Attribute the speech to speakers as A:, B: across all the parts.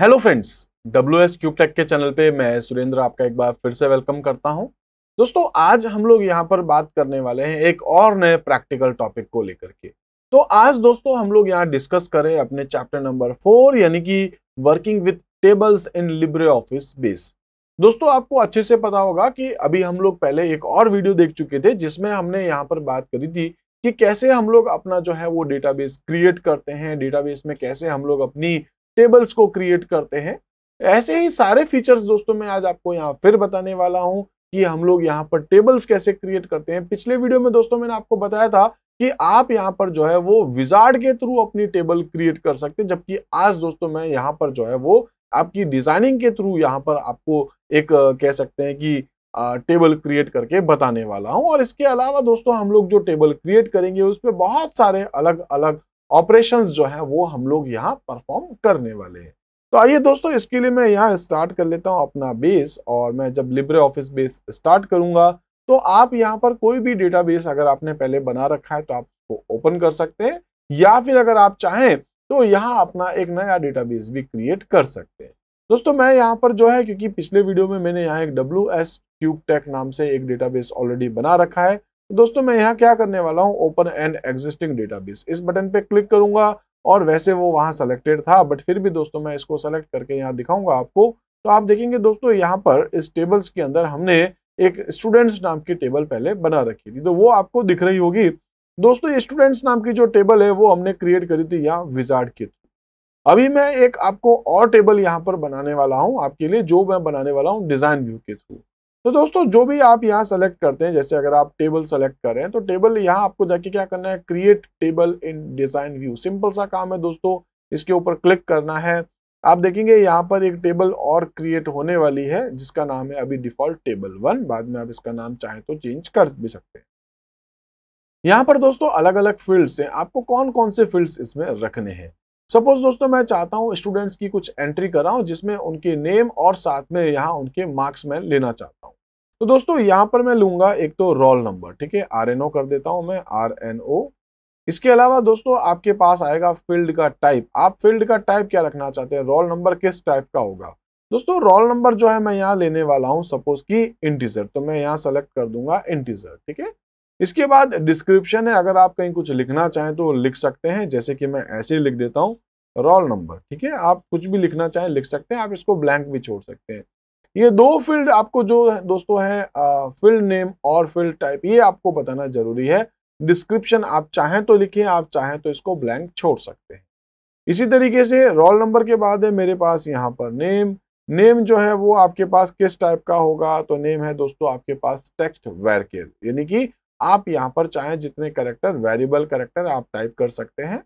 A: hello friends W S cube tech के channel पे मैं सुरेंद्र आपका एक बार फिर से वेलकम करता हूं दोस्तों आज हम लोग यहां पर बात करने वाले हैं एक और नए प्रैक्टिकल टॉपिक को लेकर के तो आज दोस्तों हम लोग यहां डिस्कस करें अपने चैप्टर नंबर फोर यानी कि working with tables in Libre Office Base दोस्तों आपको अच्छे से पता होगा कि अभी हम लोग पहले एक और वीडियो देख चुके थे जिसमें हमने यहाँ पर बात करी थी कि कैसे हम लोग अपना जो है वो डेटाबेस क्रिएट करते हैं डेटाबेस में कैसे हम लोग अपनी टेबल्स को क्रिएट करते हैं ऐसे ही सारे फीचर्स दोस्तों मैं आज आपको यहाँ फिर बताने वाला हूँ कि हम लोग यहाँ पर टेबल्स कैसे क्रिएट करते हैं पिछले वीडियो में दोस्तों मैंने आपको बताया था कि आप यहाँ पर जो है वो विजार्ड के थ्रू अपनी टेबल क्रिएट कर सकते हैं जबकि आज दोस्तों मैं यहाँ पर जो है वो आपकी डिजाइनिंग के थ्रू यहाँ पर आपको एक कह सकते हैं कि टेबल क्रिएट करके बताने वाला हूँ और इसके अलावा दोस्तों हम लोग जो टेबल क्रिएट करेंगे उस पर बहुत सारे अलग अलग ऑपरेशंस जो है वो हम लोग यहाँ परफॉर्म करने वाले हैं तो आइए दोस्तों इसके लिए मैं यहाँ स्टार्ट कर लेता हूँ अपना बेस और मैं जब लिब्रे ऑफिस बेस स्टार्ट करूंगा तो आप यहाँ पर कोई भी डेटाबेस अगर आपने पहले बना रखा है तो आप उसको ओपन कर सकते हैं या फिर अगर आप चाहें तो यहाँ अपना एक नया डेटाबेस भी क्रिएट कर सकते हैं दोस्तों मैं यहाँ पर जो है क्योंकि पिछले वीडियो में मैंने यहाँ एक डब्ल्यू एस क्यूब टेक नाम से एक डेटाबेस ऑलरेडी बना रखा है दोस्तों मैं यहाँ क्या करने वाला हूँ ओपन एन एग्जिस्टिंग डेटाबेस इस बटन पे क्लिक करूंगा और वैसे वो वहां सेलेक्टेड था बट फिर भी दोस्तों मैं इसको सेलेक्ट करके यहाँ दिखाऊंगा आपको तो आप देखेंगे दोस्तों यहाँ पर इस टेबल्स के अंदर हमने एक स्टूडेंट्स नाम की टेबल पहले बना रखी थी तो वो आपको दिख रही होगी दोस्तों ये स्टूडेंट्स नाम की जो टेबल है वो हमने क्रिएट करी थी यहाँ विजार्ड के थ्रू अभी मैं एक आपको और टेबल यहाँ पर बनाने वाला हूँ आपके लिए जो मैं बनाने वाला हूँ डिजाइन व्यू के थ्रू तो दोस्तों जो भी आप यहाँ सेलेक्ट करते हैं जैसे अगर आप टेबल सेलेक्ट कर रहे हैं तो टेबल यहाँ आपको जाके क्या करना है create table in design view simple सा काम है दोस्तों इसके ऊपर क्लिक करना है आप देखेंगे यहाँ पर एक टेबल और क्रिएट होने वाली है जिसका नाम है अभी डिफॉल्ट टेबल वन बाद में आप इसका नाम चाहें तो चेंज कर भी सकते हैं यहाँ पर दोस्तों अलग अलग फील्ड्स हैं आपको कौन कौन से फील्ड्स इसमें रखने हैं सपोज दोस्तों मैं चाहता हूँ स्टूडेंट्स की कुछ एंट्री कराऊँ जिसमें उनके नेम और साथ में यहाँ उनके मार्क्स मैं लेना चाहता हूँ तो दोस्तों यहाँ पर मैं लूंगा एक तो रोल नंबर ठीक है आर एन ओ कर देता हूँ मैं आर एन ओ इसके अलावा दोस्तों आपके पास आएगा फील्ड का टाइप आप फील्ड का टाइप क्या रखना चाहते हैं रोल नंबर किस टाइप का होगा दोस्तों रोल नंबर जो है मैं यहाँ लेने वाला हूँ सपोज की इंटीजर तो मैं यहाँ सेलेक्ट कर दूंगा इंटीजर ठीक है इसके बाद डिस्क्रिप्शन है अगर आप कहीं कुछ लिखना चाहें तो लिख सकते हैं जैसे कि मैं ऐसे ही लिख देता हूँ रोल नंबर ठीक है आप कुछ भी लिखना चाहें लिख सकते हैं आप इसको ब्लैंक भी छोड़ सकते हैं ये दो फील्ड आपको जो दोस्तों है फील्ड नेम और फील्ड टाइप ये आपको बताना जरूरी है डिस्क्रिप्शन आप चाहें तो लिखिए आप चाहें तो इसको ब्लैंक छोड़ सकते हैं इसी तरीके से रोल नंबर के बाद है मेरे पास यहाँ पर नेम नेम जो है वो आपके पास किस टाइप का होगा तो नेम है दोस्तों आपके पास टेक्स्ट वेरकेल यानी कि आप यहाँ पर चाहे जितने करेक्टर वेरिएबल करेक्टर आप टाइप कर सकते हैं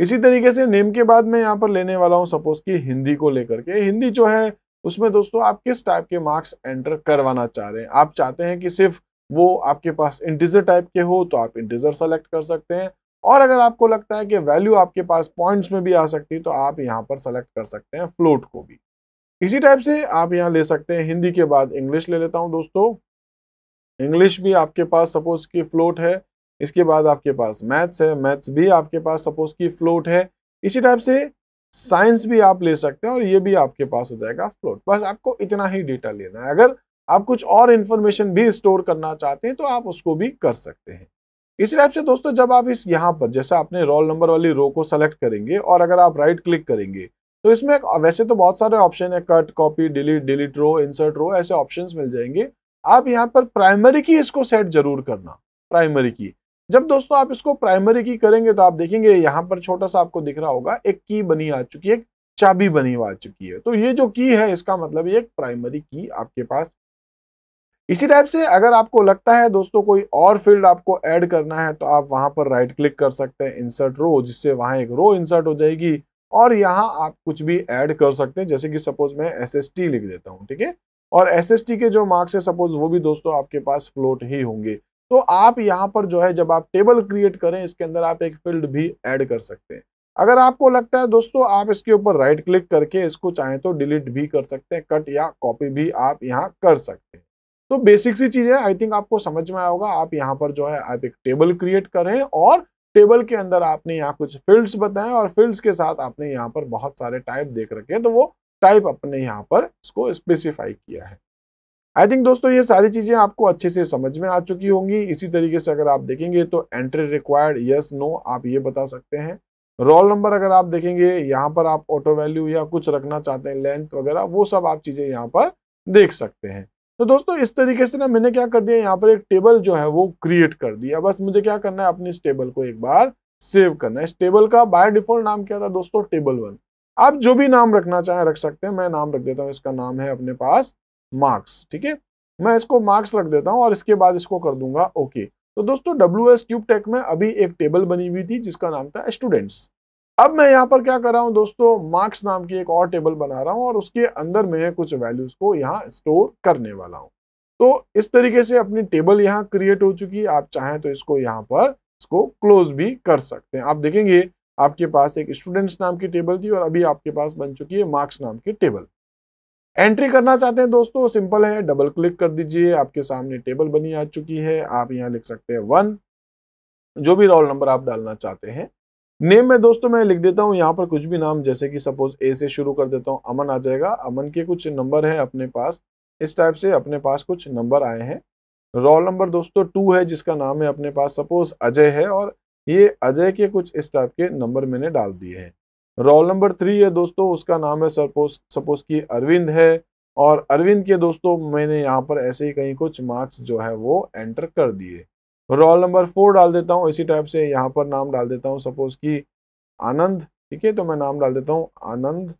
A: इसी तरीके से नेम के बाद मैं यहाँ पर लेने वाला हूँ सपोज कि हिंदी को लेकर के हिंदी जो है उसमें दोस्तों आप किस टाइप के मार्क्स एंटर करवाना चाह रहे हैं आप चाहते हैं कि सिर्फ वो आपके पास इंटीजर टाइप के हो तो आप इंटीजर सेलेक्ट कर सकते हैं और अगर आपको लगता है कि वैल्यू आपके पास पॉइंट्स में भी आ सकती है तो आप यहाँ पर सेलेक्ट कर सकते हैं फ्लोट को भी इसी टाइप से आप यहाँ ले सकते हैं हिंदी के बाद इंग्लिश ले लेता हूँ दोस्तों इंग्लिश भी आपके पास सपोज की फ्लोट है इसके बाद आपके पास मैथ्स है मैथ्स भी आपके पास सपोज की फ्लोट है इसी टाइप से साइंस भी आप ले सकते हैं और ये भी आपके पास हो जाएगा फ्लोट बस आपको इतना ही डेटा लेना है अगर आप कुछ और इन्फॉर्मेशन भी स्टोर करना चाहते हैं तो आप उसको भी कर सकते हैं इसी टाइप से दोस्तों जब आप इस यहाँ पर जैसे आपने रोल नंबर वाली रो को सेलेक्ट करेंगे और अगर आप राइट क्लिक करेंगे तो इसमें वैसे तो बहुत सारे ऑप्शन है cut copy delete delete row insert row ऐसे ऑप्शंस मिल जाएंगे आप यहाँ पर प्राइमरी की इसको सेट जरूर करना प्राइमरी की जब दोस्तों आप इसको प्राइमरी की करेंगे तो आप देखेंगे यहाँ पर छोटा सा आपको दिख रहा होगा एक की बनी आ चुकी है चाबी बनी हुआ आ चुकी है तो ये जो की है इसका मतलब एक प्राइमरी की आपके पास इसी टाइप से अगर आपको लगता है दोस्तों कोई और फील्ड आपको ऐड करना है तो आप वहां पर राइट क्लिक कर सकते हैं इंसर्ट रो जिससे वहां एक रो इंसर्ट हो जाएगी और यहाँ आप कुछ भी ऐड कर सकते हैं जैसे कि सपोज मैं एस लिख देता हूँ ठीक है और एस के जो मार्क्स है सपोज वो भी दोस्तों आपके पास फ्लोट ही होंगे तो आप यहाँ पर जो है जब आप टेबल क्रिएट करें इसके अंदर आप एक फील्ड भी ऐड कर सकते हैं अगर आपको लगता है दोस्तों आप इसके ऊपर राइट क्लिक करके इसको चाहें तो डिलीट भी कर सकते हैं कट या कॉपी भी आप यहाँ कर सकते हैं तो बेसिक सी चीज़ है आई थिंक आपको समझ में आया होगा आप यहाँ पर जो है आप एक टेबल क्रिएट करें और टेबल के अंदर आपने यहाँ कुछ फील्ड्स बताए और फील्ड्स के साथ आपने यहाँ पर बहुत सारे टाइप देख रखे तो वो टाइप अपने यहाँ पर इसको स्पेसिफाई किया है आई थिंक दोस्तों ये सारी चीज़ें आपको अच्छे से समझ में आ चुकी होंगी इसी तरीके से अगर आप देखेंगे तो एंट्री रिक्वायर्ड यस नो आप ये बता सकते हैं रोल नंबर अगर आप देखेंगे यहाँ पर आप ऑटो वैल्यू या कुछ रखना चाहते हैं लेंथ वगैरह वो सब आप चीज़ें यहाँ पर देख सकते हैं तो दोस्तों इस तरीके से ना मैंने क्या कर दिया यहाँ पर एक टेबल जो है वो क्रिएट कर दिया बस मुझे क्या करना है अपने इस टेबल को एक बार सेव करना है इस टेबल का बाय डिफॉल्ट नाम क्या था दोस्तों टेबल वन आप जो भी नाम रखना चाहें रख सकते हैं मैं नाम रख देता हूँ इसका नाम है अपने पास मार्क्स ठीक है मैं इसको मार्क्स रख देता हूँ और इसके बाद इसको कर दूंगा ओके तो दोस्तों डब्ल्यू एस ट्यूब टेक में अभी एक टेबल बनी हुई थी जिसका नाम था स्टूडेंट्स अब मैं यहाँ पर क्या कर रहा हूँ दोस्तों मार्क्स नाम की एक और टेबल बना रहा हूँ और उसके अंदर मैं कुछ वैल्यूज को यहाँ स्टोर करने वाला हूँ तो इस तरीके से अपनी टेबल यहाँ क्रिएट हो चुकी है आप चाहें तो इसको यहाँ पर इसको क्लोज भी कर सकते हैं आप देखेंगे आपके पास एक स्टूडेंट्स नाम की टेबल थी और अभी आपके पास बन चुकी है मार्क्स नाम की टेबल एंट्री करना चाहते हैं दोस्तों सिंपल है डबल क्लिक कर दीजिए आपके सामने टेबल बनी आ चुकी है आप यहाँ लिख सकते हैं वन जो भी रोल नंबर आप डालना चाहते हैं नेम में दोस्तों मैं लिख देता हूँ यहाँ पर कुछ भी नाम जैसे कि सपोज ए से शुरू कर देता हूँ अमन आ जाएगा अमन के कुछ नंबर है अपने पास इस टाइप से अपने पास कुछ नंबर आए हैं रोल नंबर दोस्तों टू है जिसका नाम है अपने पास सपोज अजय है और ये अजय के कुछ इस टाइप के नंबर मैंने डाल दिए हैं रोल नंबर थ्री है दोस्तों उसका नाम है सपोज सपोज कि अरविंद है और अरविंद के दोस्तों मैंने यहाँ पर ऐसे ही कहीं कुछ मार्क्स जो है वो एंटर कर दिए रोल नंबर फोर डाल देता हूँ इसी टाइप से यहाँ पर नाम डाल देता हूँ सपोज कि आनंद ठीक है तो मैं नाम डाल देता हूँ आनंद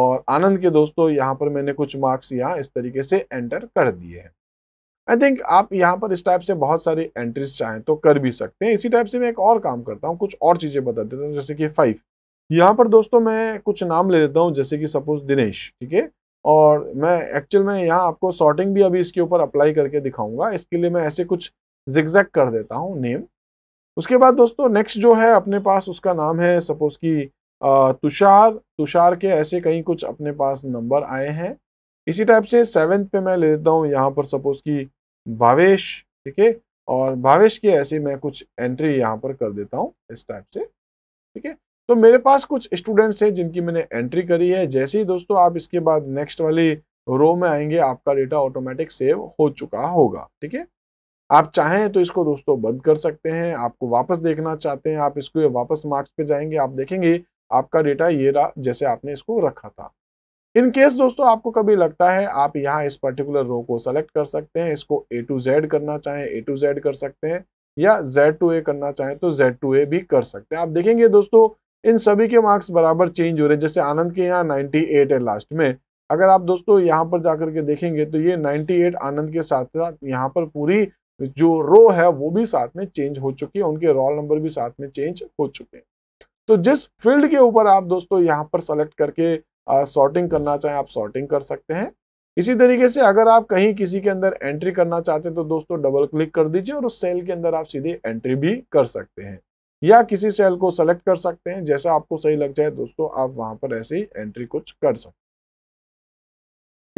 A: और आनंद के दोस्तों यहाँ पर मैंने कुछ मार्क्स यहाँ इस तरीके से एंटर कर दिए हैं आई थिंक आप यहाँ पर इस टाइप से बहुत सारी एंट्रीज चाहें तो कर भी सकते हैं इसी टाइप से मैं एक और काम करता हूँ कुछ और चीज़ें बता देता हूँ जैसे कि फाइव यहाँ पर दोस्तों मैं कुछ नाम ले लेता हूँ जैसे कि सपोज दिनेश ठीक है और मैं एक्चुअल में यहाँ आपको सॉर्टिंग भी अभी इसके ऊपर अप्लाई करके दिखाऊंगा इसके लिए मैं ऐसे कुछ जिक्जैक कर देता हूँ नेम उसके बाद दोस्तों नेक्स्ट जो है अपने पास उसका नाम है सपोज कि तुषार तुषार के ऐसे कहीं कुछ अपने पास नंबर आए हैं इसी टाइप से सेवन्थ पे मैं ले लेता हूँ यहाँ पर सपोज की भावेश ठीक है और भावेश की ऐसी मैं कुछ एंट्री यहाँ पर कर देता हूँ इस टाइप से ठीक है तो मेरे पास कुछ स्टूडेंट्स हैं जिनकी मैंने एंट्री करी है जैसे ही दोस्तों आप इसके बाद नेक्स्ट वाली रो में आएंगे आपका डेटा ऑटोमेटिक सेव हो चुका होगा ठीक है आप चाहें तो इसको दोस्तों बंद कर सकते हैं आपको वापस देखना चाहते हैं आप इसको वापस मार्क्स पे जाएंगे आप देखेंगे आपका डेटा ये रहा जैसे आपने इसको रखा था इन केस दोस्तों आपको कभी लगता है आप यहाँ इस पर्टिकुलर रो को सेलेक्ट कर सकते हैं इसको ए टू जेड करना चाहें ए टू जेड कर सकते हैं या जेड टू ए करना चाहें तो जेड टू ए भी कर सकते हैं आप देखेंगे दोस्तों इन सभी के मार्क्स बराबर चेंज हो रहे हैं जैसे आनंद के यहाँ एट है लास्ट में अगर आप दोस्तों यहाँ पर जाकर के देखेंगे तो ये एट आनंद के साथ साथ यहाँ पर पूरी जो रो है वो भी साथ में चेंज हो चुकी है उनके रोल नंबर भी साथ में चेंज हो चुके हैं तो जिस फील्ड के ऊपर आप दोस्तों यहाँ पर सेलेक्ट करके सॉर्टिंग करना चाहें आप सॉर्टिंग कर सकते हैं इसी तरीके से अगर आप कहीं किसी के अंदर एंट्री करना चाहते हैं तो दोस्तों डबल क्लिक कर दीजिए और उस सेल के अंदर आप सीधे एंट्री भी कर सकते हैं या किसी सेल को सेलेक्ट कर सकते हैं जैसा आपको सही लग जाए दोस्तों आप वहां पर ऐसे ही एंट्री कुछ कर सकते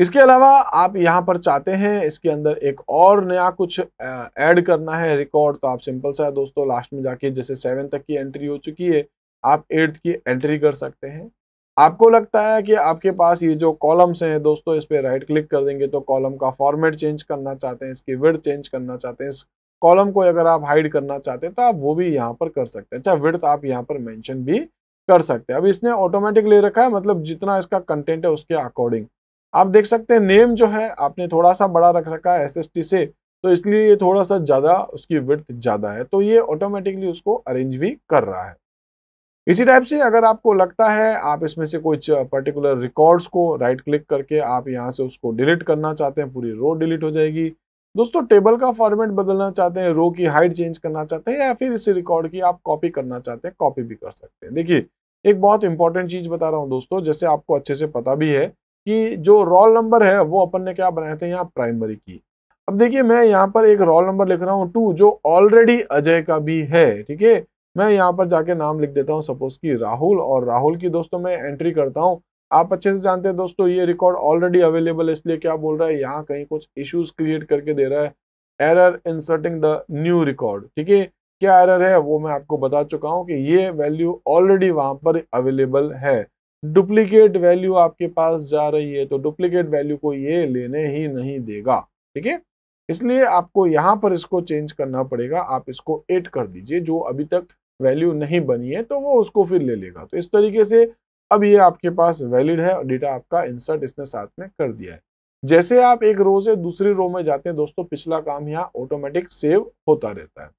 A: इसके अलावा आप यहां पर चाहते हैं इसके अंदर एक और नया कुछ ऐड करना है रिकॉर्ड तो आप सिंपल सा है दोस्तों लास्ट में जाके जैसे सेवन तक की एंट्री हो चुकी है आप एट्थ की एंट्री कर सकते हैं आपको लगता है कि आपके पास ये जो कॉलम्स हैं दोस्तों इस पर राइट क्लिक कर देंगे तो कॉलम का फॉर्मेट चेंज करना चाहते हैं इसकी विड चेंज करना चाहते हैं इस कॉलम को अगर आप हाइड करना चाहते हैं तो आप वो भी यहाँ पर कर सकते हैं अच्छा विड्थ आप यहाँ पर मैंशन भी कर सकते हैं अब इसने ऑटोमेटिक ले रखा है मतलब जितना इसका कंटेंट है उसके अकॉर्डिंग आप देख सकते हैं नेम जो है आपने थोड़ा सा बड़ा रख रखा है एस से तो इसलिए ये थोड़ा सा ज़्यादा उसकी विड्थ ज़्यादा है तो ये ऑटोमेटिकली उसको अरेंज भी कर रहा है इसी टाइप से अगर आपको लगता है आप इसमें से कुछ पर्टिकुलर रिकॉर्ड्स को राइट क्लिक करके आप यहाँ से उसको डिलीट करना चाहते हैं पूरी रो डिलीट हो जाएगी दोस्तों टेबल का फॉर्मेट बदलना चाहते हैं रो की हाइट चेंज करना चाहते हैं या फिर इस रिकॉर्ड की आप कॉपी करना चाहते हैं कॉपी भी कर सकते हैं देखिए एक बहुत इंपॉर्टेंट चीज़ बता रहा हूँ दोस्तों जैसे आपको अच्छे से पता भी है कि जो रोल नंबर है वो अपन ने क्या बनाए थे यहाँ प्राइमरी की अब देखिए मैं यहाँ पर एक रोल नंबर लिख रहा हूँ टू जो ऑलरेडी अजय का भी है ठीक है मैं यहाँ पर जाके नाम लिख देता हूँ सपोज की राहुल और राहुल की दोस्तों मैं एंट्री करता हूँ आप अच्छे से जानते हैं दोस्तों ये रिकॉर्ड ऑलरेडी अवेलेबल है इसलिए क्या बोल रहा है यहाँ कहीं कुछ इश्यूज क्रिएट करके दे रहा है error inserting the new record ठीक है क्या एरर है वो मैं आपको बता चुका हूँ कि ये वैल्यू ऑलरेडी वहाँ पर अवेलेबल है डुप्लीकेट वैल्यू आपके पास जा रही है तो डुप्लीकेट वैल्यू को ये लेने ही नहीं देगा ठीक है इसलिए आपको यहाँ पर इसको चेंज करना पड़ेगा आप इसको एड कर दीजिए जो अभी तक वैल्यू नहीं बनी है तो वो उसको फिर ले लेगा तो इस तरीके से अब ये आपके पास वैलिड है और डेटा आपका इंसर्ट इसने साथ में कर दिया है जैसे आप एक रो से दूसरी रो में जाते हैं दोस्तों पिछला काम यहाँ ऑटोमेटिक सेव होता रहता है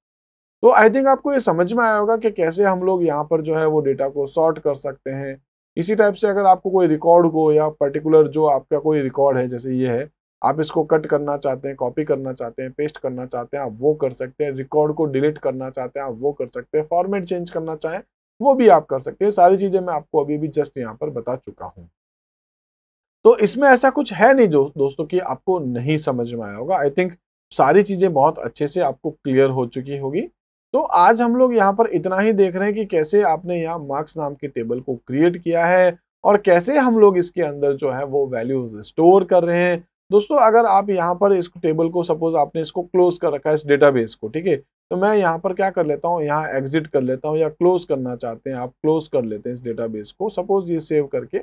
A: तो आई थिंक आपको ये समझ में आया होगा कि कैसे हम लोग यहाँ पर जो है वो डेटा को सॉर्ट कर सकते हैं इसी टाइप से अगर आपको कोई रिकॉर्ड को या पर्टिकुलर जो आपका कोई रिकॉर्ड है जैसे ये है आप इसको कट करना चाहते हैं कॉपी करना चाहते हैं पेस्ट करना चाहते हैं आप वो कर सकते हैं रिकॉर्ड को डिलीट करना चाहते हैं आप वो कर सकते हैं फॉर्मेट चेंज करना चाहें वो भी आप कर सकते हैं सारी चीज़ें मैं आपको अभी भी जस्ट यहाँ पर बता चुका हूँ तो इसमें ऐसा कुछ है नहीं जो दोस्तों कि आपको नहीं समझ में आया होगा आई थिंक सारी चीज़ें बहुत अच्छे से आपको क्लियर हो चुकी होगी तो आज हम लोग यहाँ पर इतना ही देख रहे हैं कि कैसे आपने यहाँ मार्क्स नाम के टेबल को क्रिएट किया है और कैसे हम लोग इसके अंदर जो है वो वैल्यूज स्टोर कर रहे हैं दोस्तों अगर आप यहाँ पर इस टेबल को सपोज आपने इसको क्लोज कर रखा है इस डेटाबेस को ठीक है तो मैं यहाँ पर क्या कर लेता हूँ यहाँ एग्जिट कर लेता हूँ या क्लोज करना चाहते हैं आप क्लोज कर लेते हैं इस डेटाबेस को सपोज ये सेव करके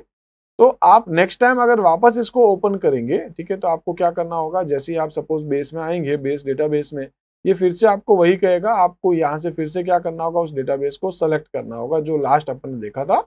A: तो आप नेक्स्ट टाइम अगर वापस इसको ओपन करेंगे ठीक है तो आपको क्या करना होगा जैसे ही आप सपोज बेस में आएंगे बेस डेटाबेस में ये फिर से आपको वही कहेगा आपको यहाँ से फिर से क्या करना होगा उस डेटाबेस को सेलेक्ट करना होगा जो लास्ट अपन देखा था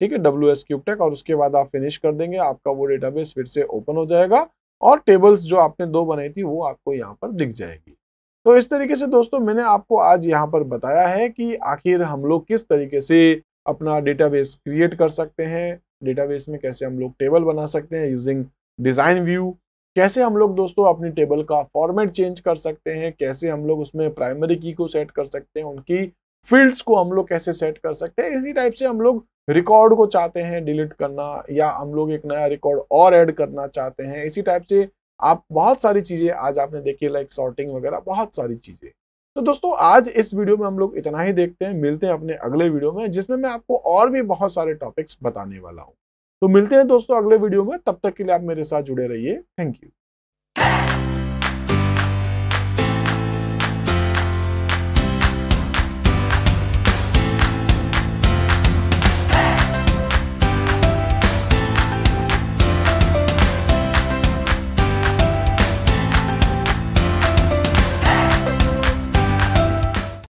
A: ठीक है डब्ल्यू एस और उसके बाद आप फिनिश कर देंगे आपका वो डेटाबेस फिर से ओपन हो जाएगा और टेबल्स जो आपने दो बनाई थी वो आपको यहाँ पर दिख जाएगी तो इस तरीके से दोस्तों मैंने आपको आज यहाँ पर बताया है कि आखिर हम लोग किस तरीके से अपना डेटाबेस क्रिएट कर सकते हैं डेटाबेस में कैसे हम लोग टेबल बना सकते हैं यूजिंग डिज़ाइन व्यू कैसे हम लोग दोस्तों अपनी टेबल का फॉर्मेट चेंज कर सकते हैं कैसे हम लोग उसमें प्राइमरी की को सेट कर सकते हैं उनकी फील्ड्स को हम लोग कैसे सेट कर सकते हैं इसी टाइप से हम लोग रिकॉर्ड को चाहते हैं डिलीट करना या हम लोग एक नया रिकॉर्ड और ऐड करना चाहते हैं इसी टाइप से आप बहुत सारी चीज़ें आज आपने देखी लाइक सॉर्टिंग वगैरह बहुत सारी चीज़ें तो दोस्तों आज इस वीडियो में हम लोग इतना ही देखते हैं मिलते हैं अपने अगले वीडियो में जिसमें मैं आपको और भी बहुत सारे टॉपिक्स बताने वाला हूँ तो मिलते हैं दोस्तों अगले वीडियो में तब तक के लिए आप मेरे साथ जुड़े रहिए थैंक यू